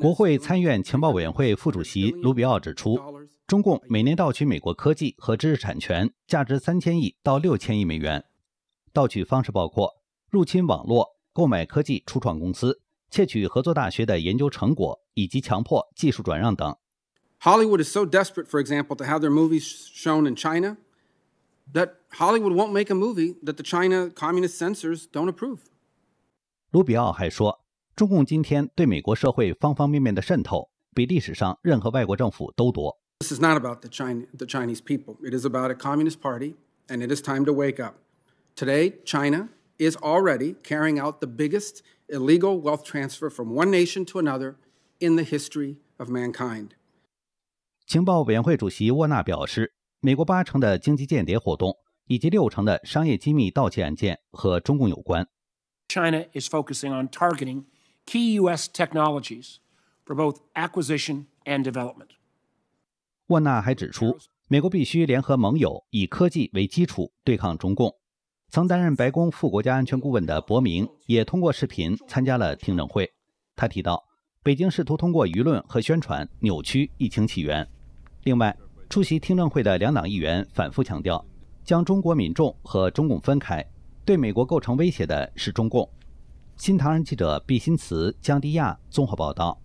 国会参院情报委员会副主席卢比奥指出，中共每年盗取美国科技和知识产权，价值三千亿到六千亿美元。盗取方式包括入侵网络、购买科技初创公司、窃取合作大学的研究成果，以及强迫技术转让等。Hollywood is so desperate, for example, to have their movies shown in China that Hollywood won't make a movie that the China communist censors don't approve. 卢比奥还说。中共今天对美国社会方方面面的渗透，比历史上任何外国政府都多。This is not about the China, the Chinese people. It is about a communist party, and it is time to wake up. Today, China is already carrying out the biggest illegal wealth transfer from one nation to another in the history of mankind. 情报委员会主席沃纳表示，美国八成的经济间谍活动以及六成的商业机密盗窃案件和中共有关。China is focusing on targeting key US technologies for both acquisition and development。沃纳还指出，美国必须联合盟友，以科技为基础对抗中共。曾担任白宫副国家安全顾问的伯明也通过视频参加了听证会。他提到，北京试图通过舆论和宣传扭曲疫情起源。另外，出席听证会的两党议员反复强调，将中国民众和中共分开。对美国构成威胁的是中共。新唐人记者毕新慈、江迪亚综合报道。